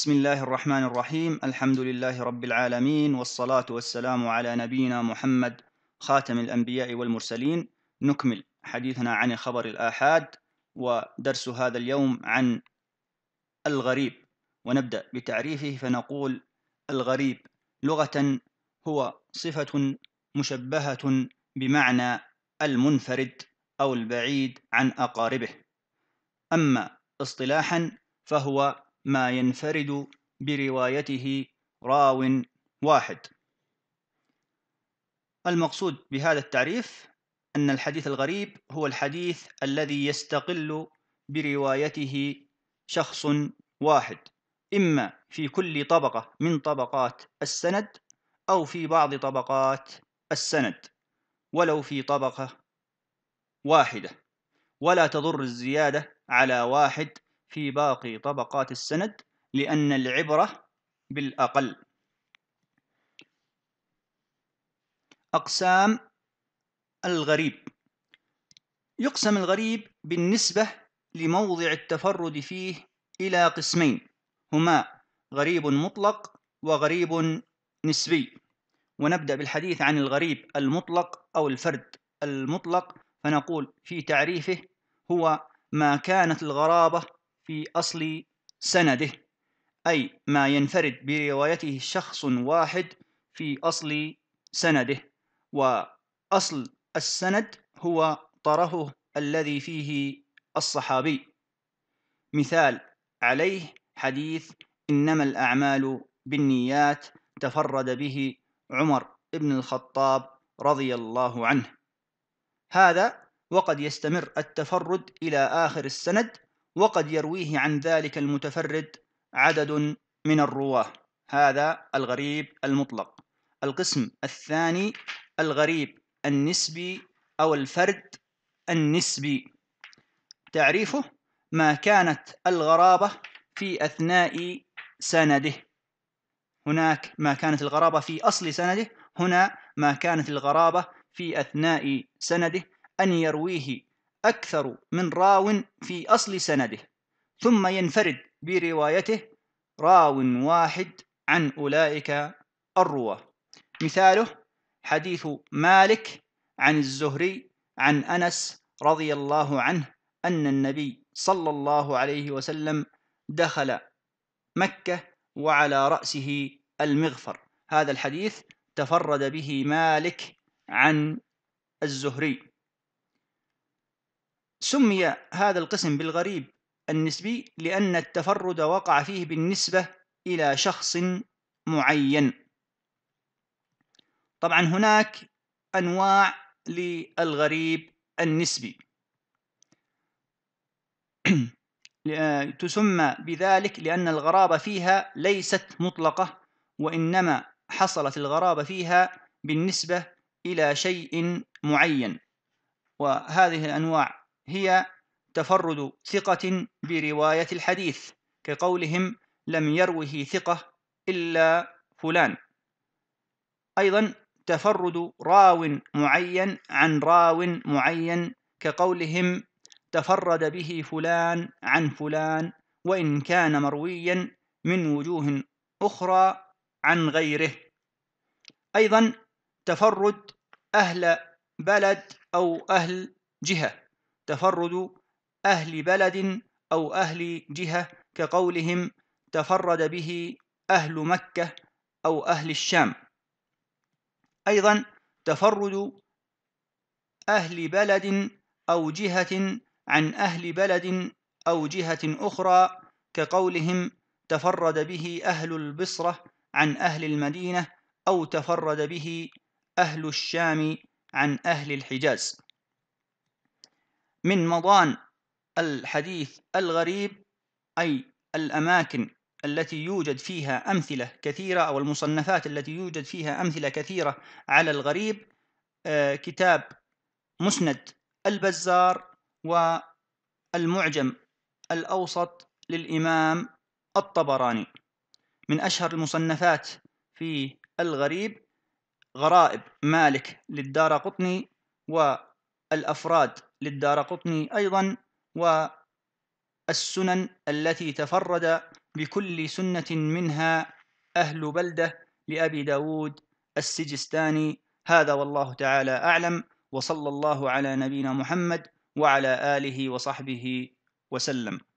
بسم الله الرحمن الرحيم الحمد لله رب العالمين والصلاة والسلام على نبينا محمد خاتم الأنبياء والمرسلين نكمل حديثنا عن خبر الآحاد ودرس هذا اليوم عن الغريب ونبدأ بتعريفه فنقول الغريب لغة هو صفة مشبهة بمعنى المنفرد أو البعيد عن أقاربه أما اصطلاحا فهو ما ينفرد بروايته راو واحد المقصود بهذا التعريف أن الحديث الغريب هو الحديث الذي يستقل بروايته شخص واحد إما في كل طبقة من طبقات السند أو في بعض طبقات السند ولو في طبقة واحدة ولا تضر الزيادة على واحد في باقي طبقات السند لأن العبرة بالأقل أقسام الغريب يقسم الغريب بالنسبة لموضع التفرد فيه إلى قسمين هما غريب مطلق وغريب نسبي ونبدأ بالحديث عن الغريب المطلق أو الفرد المطلق فنقول في تعريفه هو ما كانت الغرابة في أصل سنده أي ما ينفرد بروايته شخص واحد في أصل سنده وأصل السند هو طرفه الذي فيه الصحابي مثال عليه حديث إنما الأعمال بالنيات تفرد به عمر بن الخطاب رضي الله عنه هذا وقد يستمر التفرد إلى آخر السند وقد يرويه عن ذلك المتفرد عدد من الرواه هذا الغريب المطلق القسم الثاني الغريب النسبي أو الفرد النسبي تعريفه ما كانت الغرابة في أثناء سنده هناك ما كانت الغرابة في أصل سنده هنا ما كانت الغرابة في أثناء سنده أن يرويه أكثر من راو في أصل سنده ثم ينفرد بروايته راو واحد عن أولئك الرواة مثاله حديث مالك عن الزهري عن أنس رضي الله عنه أن النبي صلى الله عليه وسلم دخل مكة وعلى رأسه المغفر هذا الحديث تفرد به مالك عن الزهري سمي هذا القسم بالغريب النسبي لأن التفرد وقع فيه بالنسبة إلى شخص معين طبعا هناك أنواع للغريب النسبي تسمى بذلك لأن الغرابة فيها ليست مطلقة وإنما حصلت الغرابة فيها بالنسبة إلى شيء معين وهذه الأنواع هي تفرد ثقة برواية الحديث كقولهم لم يروه ثقة إلا فلان أيضا تفرد راو معين عن راو معين كقولهم تفرد به فلان عن فلان وإن كان مرويا من وجوه أخرى عن غيره أيضا تفرد أهل بلد أو أهل جهة تفرد أهل بلد أو أهل جهة كقولهم تفرد به أهل مكة أو أهل الشام أيضا تفرد أهل بلد أو جهة عن أهل بلد أو جهة أخرى كقولهم تفرد به أهل البصرة عن أهل المدينة أو تفرد به أهل الشام عن أهل الحجاز من مضان الحديث الغريب أي الأماكن التي يوجد فيها أمثلة كثيرة أو المصنفات التي يوجد فيها أمثلة كثيرة على الغريب آه، كتاب مسند البزار والمعجم الأوسط للإمام الطبراني من أشهر المصنفات في الغريب غرائب مالك للدار قطني و الأفراد قطني أيضا والسنن التي تفرد بكل سنة منها أهل بلدة لأبي داود السجستاني هذا والله تعالى أعلم وصلى الله على نبينا محمد وعلى آله وصحبه وسلم